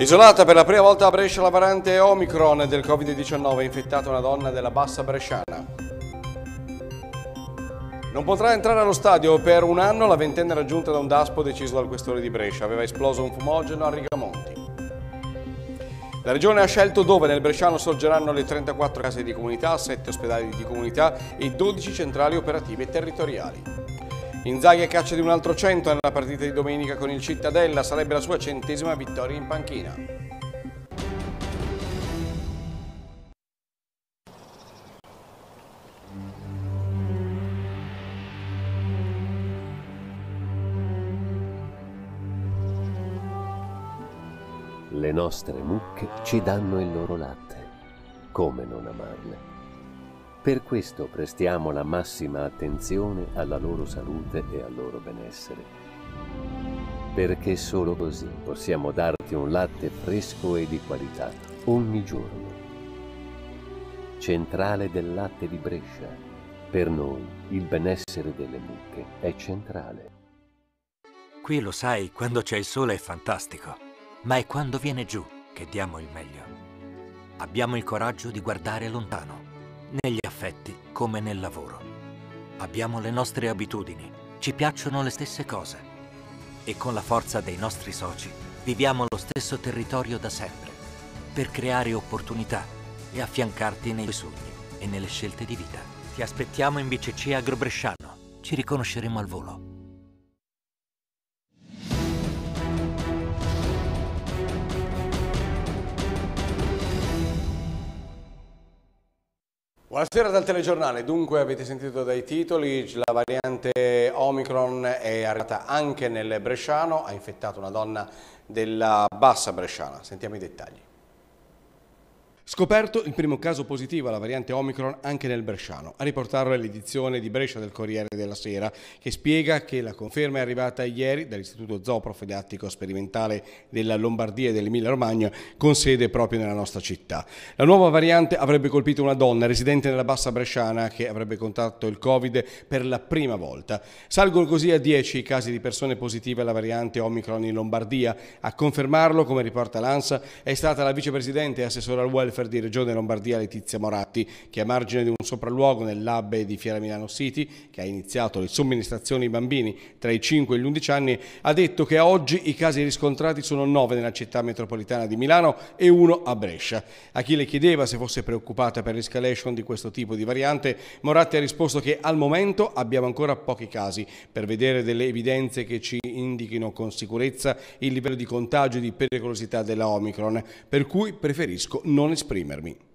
Isolata per la prima volta a Brescia la variante Omicron del Covid-19 infettata una donna della bassa bresciana. Non potrà entrare allo stadio per un anno la ventenne raggiunta da un daspo deciso dal questore di Brescia. Aveva esploso un fumogeno a Rigamonti. La regione ha scelto dove nel Bresciano sorgeranno le 34 case di comunità, 7 ospedali di comunità e 12 centrali operative territoriali. Inzaghi a caccia di un altro centro nella partita di domenica con il Cittadella, sarebbe la sua centesima vittoria in panchina. Le nostre mucche ci danno il loro latte, come non amarle? Per questo prestiamo la massima attenzione alla loro salute e al loro benessere. Perché solo così possiamo darti un latte fresco e di qualità ogni giorno. Centrale del latte di Brescia. Per noi il benessere delle mucche è centrale. Qui lo sai, quando c'è il sole è fantastico, ma è quando viene giù che diamo il meglio. Abbiamo il coraggio di guardare lontano, negli perfetti come nel lavoro. Abbiamo le nostre abitudini, ci piacciono le stesse cose e con la forza dei nostri soci viviamo lo stesso territorio da sempre per creare opportunità e affiancarti nei tuoi sogni e nelle scelte di vita. Ti aspettiamo in BCC Agrobresciano, ci riconosceremo al volo. Buonasera dal telegiornale, dunque avete sentito dai titoli la variante Omicron è arrivata anche nel Bresciano, ha infettato una donna della bassa Bresciana, sentiamo i dettagli. Scoperto il primo caso positivo alla variante Omicron anche nel Bresciano. A riportarlo è l'edizione di Brescia del Corriere della Sera, che spiega che la conferma è arrivata ieri dall'Istituto Zooprofilattico Sperimentale della Lombardia e dell'Emilia Romagna, con sede proprio nella nostra città. La nuova variante avrebbe colpito una donna residente nella Bassa Bresciana che avrebbe contatto il Covid per la prima volta. Salgono così a 10 i casi di persone positive alla variante Omicron in Lombardia. A confermarlo, come riporta l'ANSA, è stata la vicepresidente e assessora al welfare l'ofer di Regione Lombardia Letizia Moratti, che a margine di un sopralluogo nell'hub di Fiera Milano City, che ha iniziato le somministrazioni ai bambini tra i 5 e gli 11 anni, ha detto che oggi i casi riscontrati sono 9 nella città metropolitana di Milano e 1 a Brescia. A chi le chiedeva se fosse preoccupata per l'escalation di questo tipo di variante, Moratti ha risposto che al momento abbiamo ancora pochi casi per vedere delle evidenze che ci indichino con sicurezza il livello di contagio e di pericolosità della Omicron, per cui preferisco non esprimere esprimermi.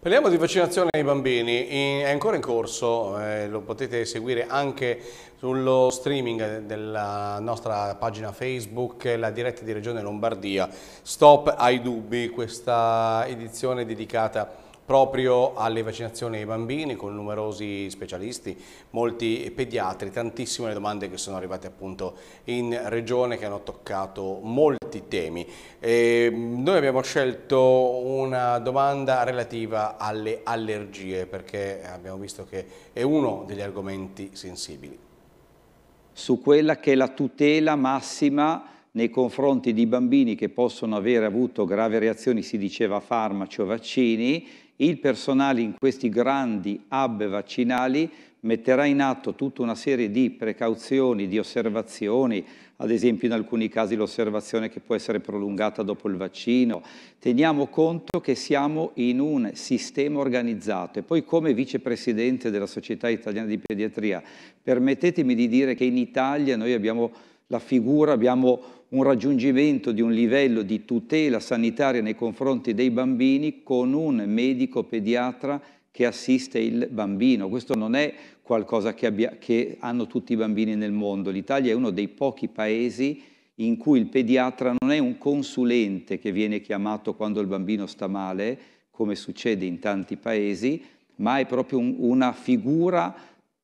Parliamo di vaccinazione ai bambini, è ancora in corso, eh, lo potete seguire anche sullo streaming della nostra pagina Facebook, la diretta di Regione Lombardia. Stop ai dubbi, questa edizione dedicata a proprio alle vaccinazioni ai bambini con numerosi specialisti, molti pediatri, tantissime le domande che sono arrivate appunto in regione che hanno toccato molti temi. E ehm, noi abbiamo scelto una domanda relativa alle allergie perché abbiamo visto che è uno degli argomenti sensibili. Su quella che è la tutela massima nei confronti di bambini che possono avere avuto grave reazioni, si diceva farmaci o vaccini, il personale in questi grandi hub vaccinali metterà in atto tutta una serie di precauzioni, di osservazioni, ad esempio in alcuni casi l'osservazione che può essere prolungata dopo il vaccino. Teniamo conto che siamo in un sistema organizzato e poi come vicepresidente della Società Italiana di Pediatria permettetemi di dire che in Italia noi abbiamo la figura, abbiamo un raggiungimento di un livello di tutela sanitaria nei confronti dei bambini con un medico pediatra che assiste il bambino. Questo non è qualcosa che, abbia, che hanno tutti i bambini nel mondo. L'Italia è uno dei pochi paesi in cui il pediatra non è un consulente che viene chiamato quando il bambino sta male, come succede in tanti paesi, ma è proprio un, una figura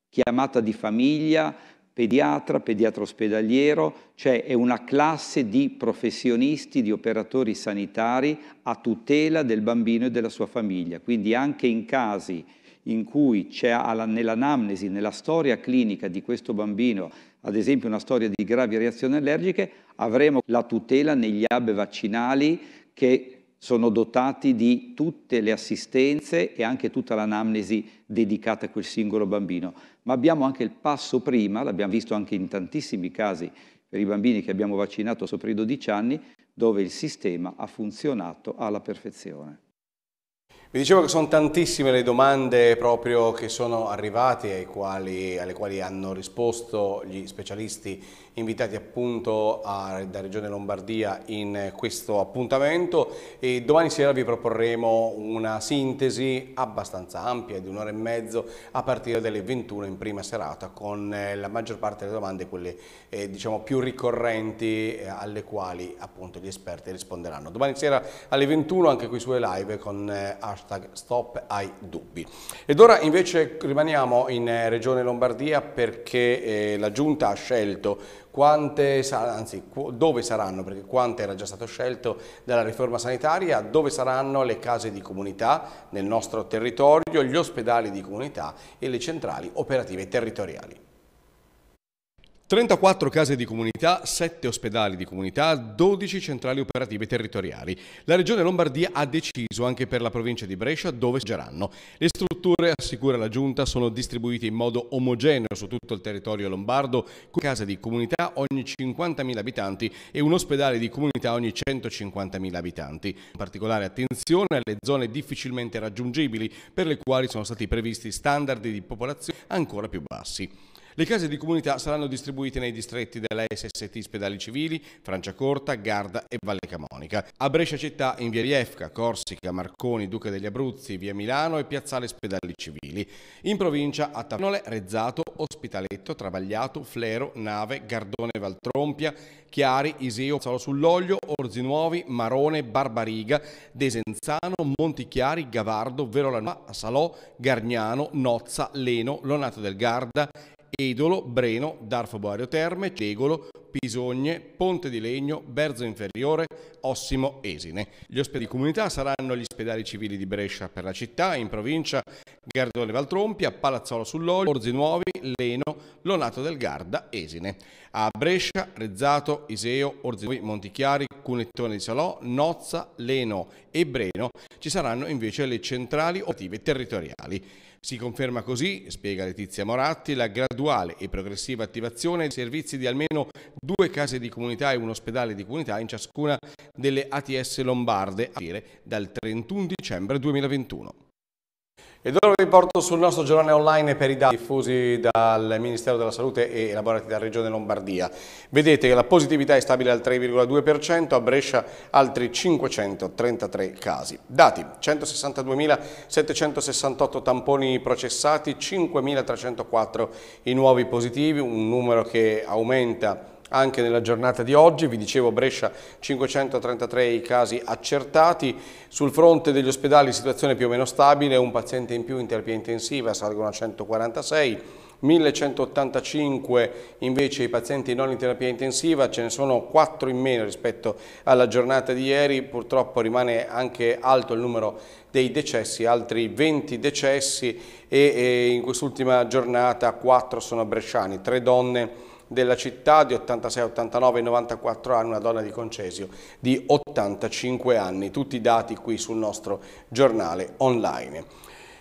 chiamata di famiglia, pediatra, pediatra ospedaliero, cioè è una classe di professionisti, di operatori sanitari a tutela del bambino e della sua famiglia. Quindi anche in casi in cui c'è nell'anamnesi, nella storia clinica di questo bambino, ad esempio una storia di gravi reazioni allergiche, avremo la tutela negli hub vaccinali che sono dotati di tutte le assistenze e anche tutta l'anamnesi dedicata a quel singolo bambino. Ma abbiamo anche il passo prima, l'abbiamo visto anche in tantissimi casi per i bambini che abbiamo vaccinato sopra i 12 anni, dove il sistema ha funzionato alla perfezione. Vi dicevo che sono tantissime le domande proprio che sono arrivate, quali, alle quali hanno risposto gli specialisti invitati appunto a, da Regione Lombardia in questo appuntamento e domani sera vi proporremo una sintesi abbastanza ampia di un'ora e mezzo a partire dalle 21 in prima serata con eh, la maggior parte delle domande, quelle eh, diciamo più ricorrenti eh, alle quali appunto gli esperti risponderanno. Domani sera alle 21 anche qui sulle live con eh, hashtag stop ai dubbi. Ed ora invece rimaniamo in eh, Regione Lombardia perché eh, la Giunta ha scelto quante, anzi, dove saranno, perché quante era già stato scelto dalla riforma sanitaria, dove saranno le case di comunità nel nostro territorio, gli ospedali di comunità e le centrali operative territoriali. 34 case di comunità, 7 ospedali di comunità, 12 centrali operative territoriali. La Regione Lombardia ha deciso anche per la provincia di Brescia dove sorgeranno. Le strutture, assicura la Giunta, sono distribuite in modo omogeneo su tutto il territorio lombardo, con case di comunità ogni 50.000 abitanti e un ospedale di comunità ogni 150.000 abitanti. In particolare attenzione alle zone difficilmente raggiungibili per le quali sono stati previsti standard di popolazione ancora più bassi. Le case di comunità saranno distribuite nei distretti della SST Spedali Civili, Franciacorta, Garda e Valle Camonica. A Brescia città in via Riefca, Corsica, Marconi, Duca degli Abruzzi, via Milano e piazzale Spedali Civili. In provincia a Tavanole, Rezzato, Ospitaletto, Travagliato, Flero, Nave, Gardone, Valtrompia, Chiari, Iseo, Solo sull'Olio, Orzinuovi, Marone, Barbariga, Desenzano, Montichiari, Gavardo, Verolano, Salò, Gargnano, Nozza, Leno, Lonato del Garda Edolo, Breno, Darfo Boario Terme, Cegolo, Pisogne, Ponte di Legno, Berzo Inferiore, Ossimo, Esine. Gli ospedali di comunità saranno gli ospedali civili di Brescia per la città, in provincia Gardone Valtrompia, Palazzolo sull'Olio, Orzi Nuovi, Leno, Lonato del Garda, Esine. A Brescia, Rezzato, Iseo, Orzi Nuovi, Montichiari, Cunettone di Salò, Nozza, Leno e Breno ci saranno invece le centrali operative territoriali. Si conferma così, spiega Letizia Moratti, la graduale e progressiva attivazione dei servizi di almeno due case di comunità e un ospedale di comunità in ciascuna delle ATS lombarde a partire dal 31 dicembre 2021. Ed ora vi porto sul nostro giornale online per i dati diffusi dal Ministero della Salute e elaborati dalla Regione Lombardia. Vedete che la positività è stabile al 3,2%, a Brescia altri 533 casi. Dati, 162.768 tamponi processati, 5.304 i nuovi positivi, un numero che aumenta anche nella giornata di oggi, vi dicevo Brescia 533 i casi accertati, sul fronte degli ospedali situazione più o meno stabile, un paziente in più in terapia intensiva salgono a 146, 1185 invece i pazienti non in terapia intensiva, ce ne sono 4 in meno rispetto alla giornata di ieri, purtroppo rimane anche alto il numero dei decessi, altri 20 decessi e, e eh, in quest'ultima giornata 4 sono bresciani, 3 donne della città di 86, 89 94 anni, una donna di Concesio di 85 anni. Tutti i dati qui sul nostro giornale online.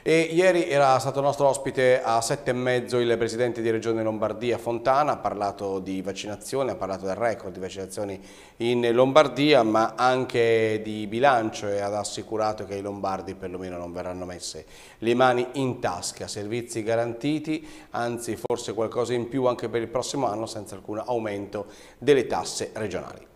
E ieri era stato nostro ospite a sette e mezzo il presidente di Regione Lombardia Fontana, ha parlato di vaccinazione, ha parlato del record di vaccinazioni in Lombardia, ma anche di bilancio e ha assicurato che i lombardi perlomeno non verranno messe le mani in tasca, servizi garantiti, anzi forse qualcosa in più anche per il prossimo anno senza alcun aumento delle tasse regionali.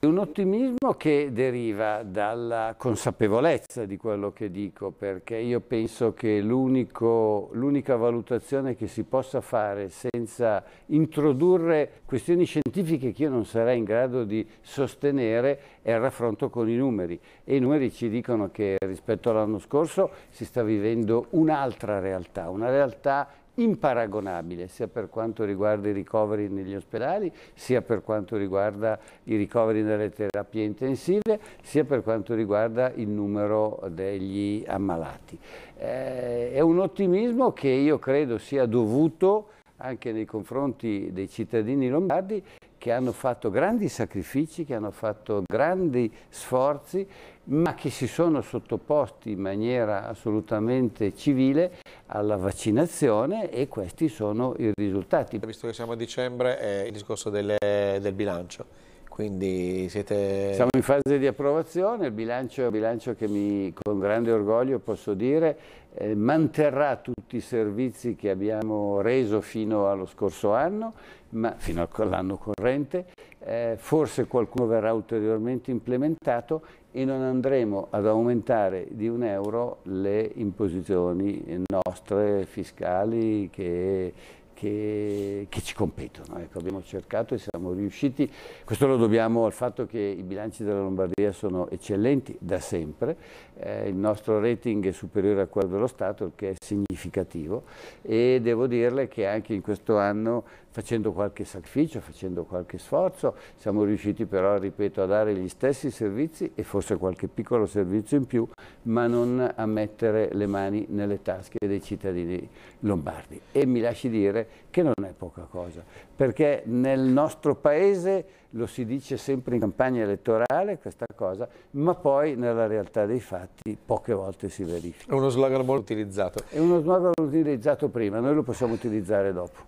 Un ottimismo che deriva dalla consapevolezza di quello che dico, perché io penso che l'unica valutazione che si possa fare senza introdurre questioni scientifiche che io non sarei in grado di sostenere è il raffronto con i numeri. E i numeri ci dicono che rispetto all'anno scorso si sta vivendo un'altra realtà, una realtà imparagonabile sia per quanto riguarda i ricoveri negli ospedali, sia per quanto riguarda i ricoveri nelle terapie intensive, sia per quanto riguarda il numero degli ammalati. Eh, è un ottimismo che io credo sia dovuto anche nei confronti dei cittadini lombardi che hanno fatto grandi sacrifici, che hanno fatto grandi sforzi, ma che si sono sottoposti in maniera assolutamente civile alla vaccinazione e questi sono i risultati. Visto che siamo a dicembre è il discorso delle, del bilancio quindi siete... Siamo in fase di approvazione, il bilancio, è un bilancio che mi, con grande orgoglio posso dire eh, manterrà tutti i servizi che abbiamo reso fino allo scorso anno, ma fino all'anno corrente, eh, forse qualcuno verrà ulteriormente implementato e non andremo ad aumentare di un euro le imposizioni nostre fiscali che che, che ci competono. Ecco, abbiamo cercato e siamo riusciti, questo lo dobbiamo al fatto che i bilanci della Lombardia sono eccellenti da sempre, eh, il nostro rating è superiore a quello dello Stato, il che è significativo e devo dirle che anche in questo anno facendo qualche sacrificio, facendo qualche sforzo, siamo riusciti però, ripeto, a dare gli stessi servizi e forse qualche piccolo servizio in più, ma non a mettere le mani nelle tasche dei cittadini lombardi. E mi lasci dire che non è poca cosa, perché nel nostro paese lo si dice sempre in campagna elettorale questa cosa, ma poi nella realtà dei fatti poche volte si verifica. È uno slogan molto utilizzato. È uno slogan utilizzato prima, noi lo possiamo utilizzare dopo.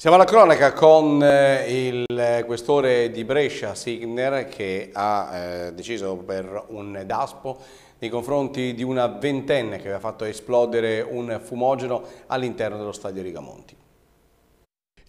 Siamo alla cronaca con eh, il eh, questore di Brescia, Signer, che ha eh, deciso per un DASPO nei confronti di una ventenne che aveva fatto esplodere un fumogeno all'interno dello stadio Rigamonti.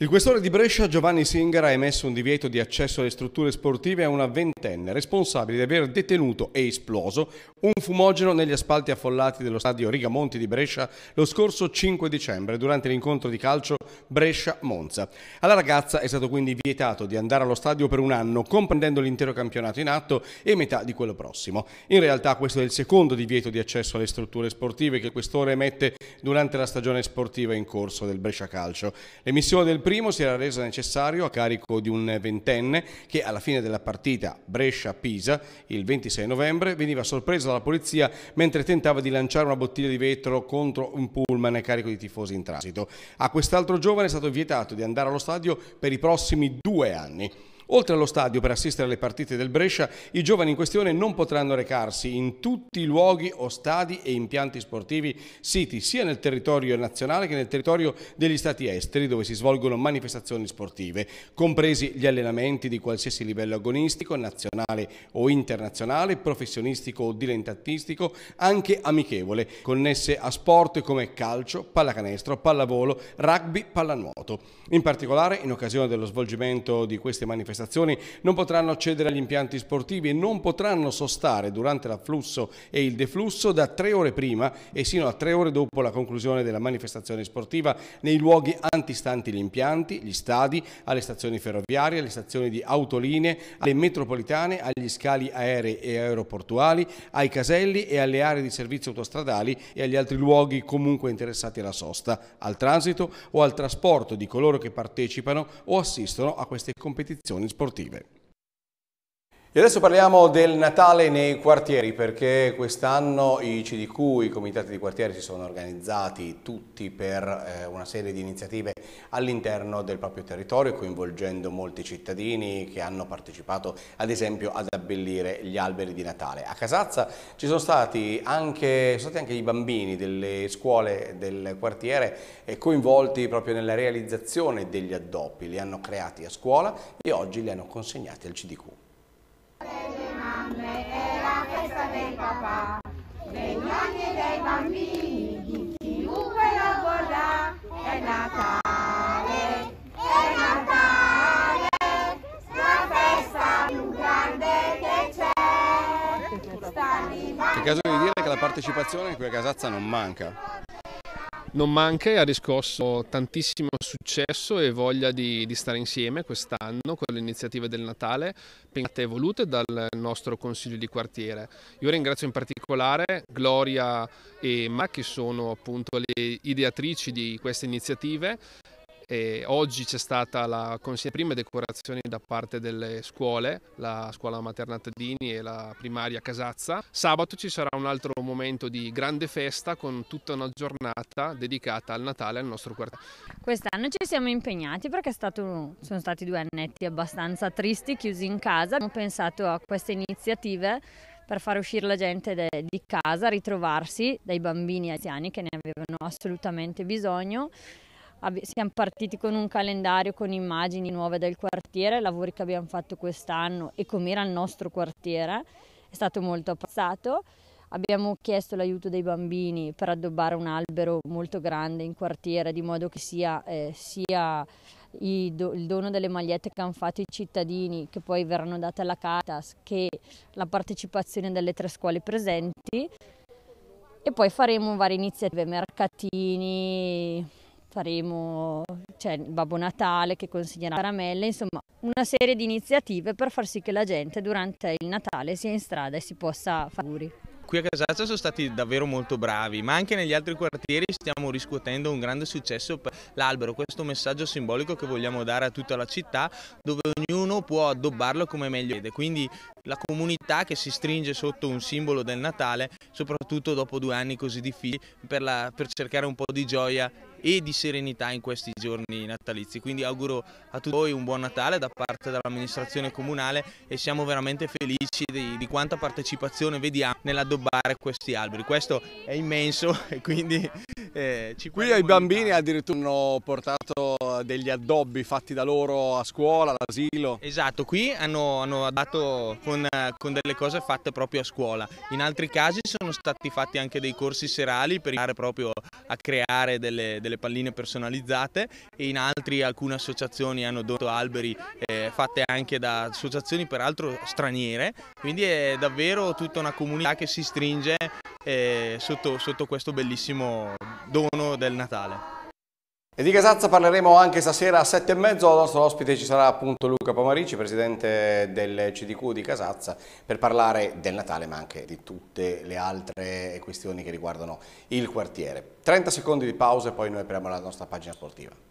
Il questore di Brescia Giovanni Singer ha emesso un divieto di accesso alle strutture sportive a una ventenne responsabile di aver detenuto e esploso un fumogeno negli asfalti affollati dello stadio Rigamonti di Brescia lo scorso 5 dicembre durante l'incontro di calcio Brescia-Monza. Alla ragazza è stato quindi vietato di andare allo stadio per un anno, comprendendo l'intero campionato in atto e metà di quello prossimo. In realtà questo è il secondo divieto di accesso alle strutture sportive che il questore emette durante la stagione sportiva in corso del Brescia Calcio. L'emissione del primo primo si era reso necessario a carico di un ventenne che alla fine della partita Brescia-Pisa, il 26 novembre, veniva sorpreso dalla polizia mentre tentava di lanciare una bottiglia di vetro contro un pullman carico di tifosi in transito. A quest'altro giovane è stato vietato di andare allo stadio per i prossimi due anni. Oltre allo stadio per assistere alle partite del Brescia, i giovani in questione non potranno recarsi in tutti i luoghi o stadi e impianti sportivi siti sia nel territorio nazionale che nel territorio degli stati esteri dove si svolgono manifestazioni sportive, compresi gli allenamenti di qualsiasi livello agonistico, nazionale o internazionale, professionistico o dilettantistico, anche amichevole, connesse a sport come calcio, pallacanestro, pallavolo, rugby, pallanuoto. In particolare, in occasione dello svolgimento di queste manifestazioni, manifestazioni non potranno accedere agli impianti sportivi e non potranno sostare durante l'afflusso e il deflusso da tre ore prima e sino a tre ore dopo la conclusione della manifestazione sportiva nei luoghi antistanti gli impianti, gli stadi, alle stazioni ferroviarie, alle stazioni di autolinee, alle metropolitane, agli scali aerei e aeroportuali, ai caselli e alle aree di servizio autostradali e agli altri luoghi comunque interessati alla sosta, al transito o al trasporto di coloro che partecipano o assistono a queste competizioni sportive. E adesso parliamo del Natale nei quartieri perché quest'anno i CDQ, i comitati di quartiere si sono organizzati tutti per eh, una serie di iniziative all'interno del proprio territorio coinvolgendo molti cittadini che hanno partecipato ad esempio ad abbellire gli alberi di Natale. A Casazza ci sono stati anche, sono stati anche i bambini delle scuole del quartiere eh, coinvolti proprio nella realizzazione degli addoppi, li hanno creati a scuola e oggi li hanno consegnati al CDQ. papà, dei nonni e dei bambini, di chiunque lo vorrà, è Natale, è Natale, la festa più grande che c'è, sta arrivando. È caso di dire che la partecipazione qui a Casazza non manca non manca e ha riscosso tantissimo successo e voglia di, di stare insieme quest'anno con le iniziative del Natale pensate e volute dal nostro consiglio di quartiere. Io ringrazio in particolare Gloria e Ma che sono appunto le ideatrici di queste iniziative e oggi c'è stata la consegna prime decorazioni da parte delle scuole, la scuola materna Tadini e la primaria Casazza. Sabato ci sarà un altro momento di grande festa con tutta una giornata dedicata al Natale al nostro quartiere. Quest'anno ci siamo impegnati perché stato, sono stati due annetti abbastanza tristi, chiusi in casa. Abbiamo pensato a queste iniziative per far uscire la gente de, di casa, ritrovarsi dai bambini anziani che ne avevano assolutamente bisogno siamo partiti con un calendario con immagini nuove del quartiere, lavori che abbiamo fatto quest'anno e com'era il nostro quartiere, è stato molto apprezzato. Abbiamo chiesto l'aiuto dei bambini per addobbare un albero molto grande in quartiere, di modo che sia, eh, sia do, il dono delle magliette che hanno fatto i cittadini, che poi verranno date alla Catas, che la partecipazione delle tre scuole presenti. E poi faremo varie iniziative, mercatini, faremo cioè, Babbo Natale che consegnerà caramelle, insomma una serie di iniziative per far sì che la gente durante il Natale sia in strada e si possa fare auguri. Qui a Casazza sono stati davvero molto bravi, ma anche negli altri quartieri stiamo riscuotendo un grande successo per l'albero, questo messaggio simbolico che vogliamo dare a tutta la città, dove ognuno può addobbarlo come meglio vede. Quindi la comunità che si stringe sotto un simbolo del Natale, soprattutto dopo due anni così difficili, per, la, per cercare un po' di gioia e di serenità in questi giorni natalizi. Quindi auguro a tutti voi un buon Natale da parte dell'amministrazione comunale e siamo veramente felici di, di quanta partecipazione vediamo nell'addobbare questi alberi. Questo è immenso e quindi eh, Qui ai bambini addirittura hanno portato degli addobbi fatti da loro a scuola, all'asilo. Esatto, qui hanno, hanno dato con, con, delle cose fatte proprio a scuola. In altri casi sono stati fatti anche dei corsi serali per imparare proprio a creare delle, delle delle palline personalizzate e in altri alcune associazioni hanno donato alberi eh, fatte anche da associazioni peraltro straniere, quindi è davvero tutta una comunità che si stringe eh, sotto, sotto questo bellissimo dono del Natale. E di Casazza parleremo anche stasera a sette e mezzo, il nostro ospite ci sarà appunto Luca Pomarici, presidente del CDQ di Casazza, per parlare del Natale ma anche di tutte le altre questioni che riguardano il quartiere. 30 secondi di pausa e poi noi apriamo la nostra pagina sportiva.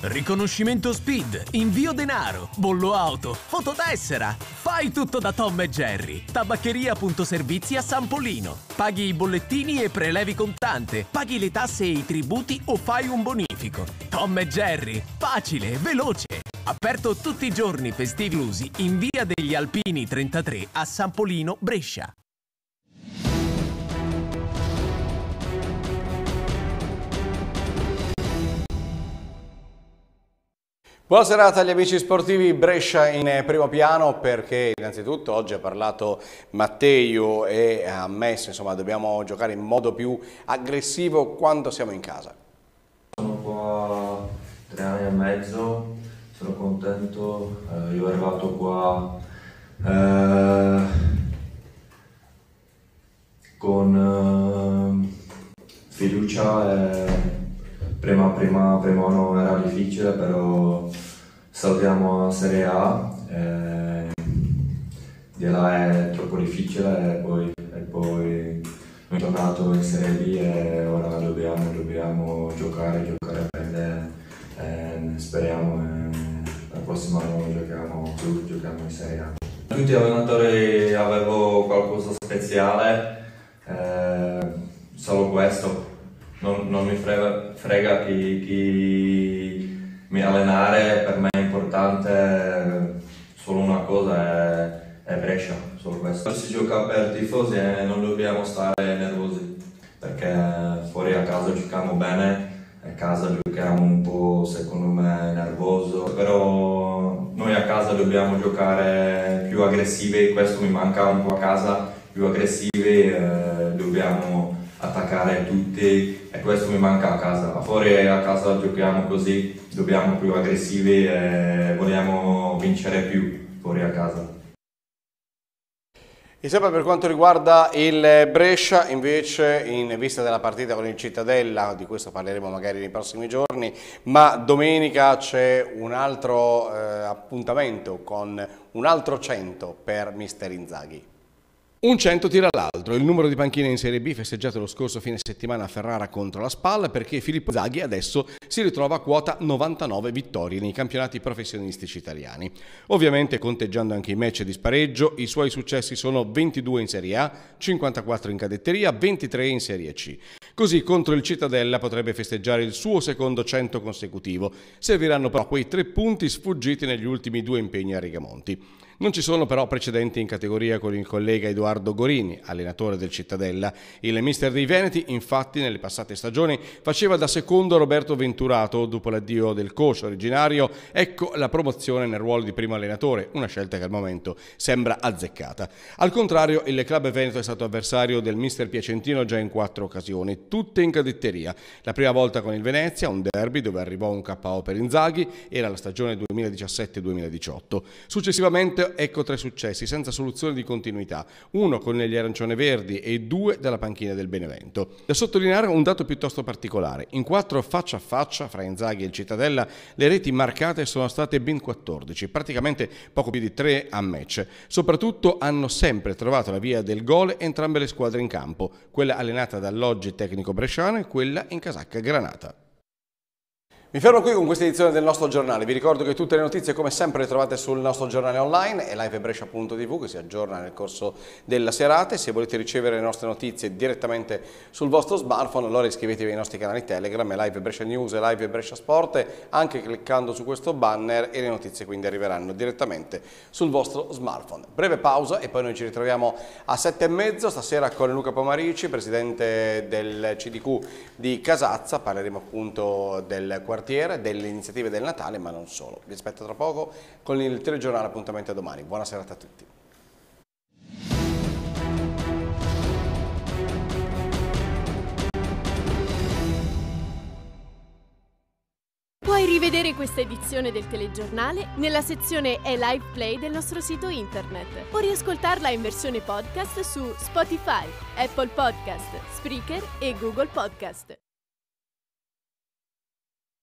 Riconoscimento speed, invio denaro, bollo auto, fototessera. Fai tutto da Tom e Jerry. Tabaccheria.servizi a San Pollino. Paghi i bollettini e prelevi contante, paghi le tasse e i tributi o fai un bonifico. Tom e Jerry, facile, veloce. Aperto tutti i giorni festivi usi in via degli Alpini 33 a San Pollino, Brescia. Buona serata agli amici sportivi Brescia in primo piano perché innanzitutto oggi ha parlato Matteo e ha ammesso insomma dobbiamo giocare in modo più aggressivo quando siamo in casa. Sono qua tre anni e mezzo, sono contento, eh, io sono arrivato qua eh, con eh, fiducia e prima, prima, prima non era difficile, però saltiamo a Serie A, eh, di là è troppo difficile e poi, e poi sono tornato in Serie B e ora dobbiamo, dobbiamo giocare, giocare bene e eh, speriamo che eh, la prossima anno giochiamo giochiamo in Serie A. Tutti gli allenatori avevo qualcosa di speciale, eh, solo questo, non, non mi frega, frega chi, chi, mi allenare, per me è importante solo una cosa, è, è Brescia, solo questo. Si gioca per tifosi e eh, non dobbiamo stare nervosi, perché fuori a casa giochiamo bene, a casa giochiamo un po' secondo me nervoso, però noi a casa dobbiamo giocare più aggressivi, questo mi manca un po' a casa, più aggressivi, eh, dobbiamo attaccare tutti e questo mi manca a casa. Fuori a casa giochiamo così, dobbiamo più aggressivi e vogliamo vincere più fuori a casa. E sempre per quanto riguarda il Brescia, invece, in vista della partita con il Cittadella, di questo parleremo magari nei prossimi giorni, ma domenica c'è un altro eh, appuntamento con un altro 100 per Mister Inzaghi. Un 100 tira l'altro. Il numero di panchine in Serie B festeggiato lo scorso fine settimana a Ferrara contro la Spalla perché Filippo Zaghi adesso si ritrova a quota 99 vittorie nei campionati professionistici italiani. Ovviamente conteggiando anche i match di spareggio, i suoi successi sono 22 in Serie A, 54 in cadetteria, 23 in Serie C. Così contro il Cittadella potrebbe festeggiare il suo secondo 100 consecutivo. Serviranno però quei tre punti sfuggiti negli ultimi due impegni a Rigamonti. Non ci sono però precedenti in categoria con il collega Edoardo Gorini, allenatore del Cittadella. Il mister dei Veneti, infatti, nelle passate stagioni faceva da secondo Roberto Venturato dopo l'addio del coach originario. Ecco la promozione nel ruolo di primo allenatore, una scelta che al momento sembra azzeccata. Al contrario, il club Veneto è stato avversario del mister Piacentino già in quattro occasioni, tutte in cadetteria. La prima volta con il Venezia, un derby dove arrivò un KO per Inzaghi, era la stagione 2017-2018. Successivamente ecco tre successi senza soluzione di continuità, uno con gli arancione-verdi e due dalla panchina del Benevento. Da sottolineare un dato piuttosto particolare, in quattro faccia a faccia fra Inzaghi e il Cittadella le reti marcate sono state ben 14, praticamente poco più di tre a match. Soprattutto hanno sempre trovato la via del gol entrambe le squadre in campo, quella allenata dall'oggi tecnico bresciano e quella in casacca granata. Mi fermo qui con questa edizione del nostro giornale, vi ricordo che tutte le notizie come sempre le trovate sul nostro giornale online e livebrescia.tv che si aggiorna nel corso della serata e se volete ricevere le nostre notizie direttamente sul vostro smartphone allora iscrivetevi ai nostri canali Telegram, Live Brescia News e Live Brescia Sport anche cliccando su questo banner e le notizie quindi arriveranno direttamente sul vostro smartphone. Breve pausa e poi noi ci ritroviamo a sette e mezzo stasera con Luca Pomarici, presidente del CDQ di Casazza, parleremo appunto del 40 quartiere, delle iniziative del Natale, ma non solo. Vi aspetto tra poco con il telegiornale appuntamento domani. Buona serata a tutti. Puoi rivedere questa edizione del telegiornale nella sezione e live play del nostro sito internet o riascoltarla in versione podcast su Spotify, Apple Podcast, Spreaker e Google Podcast.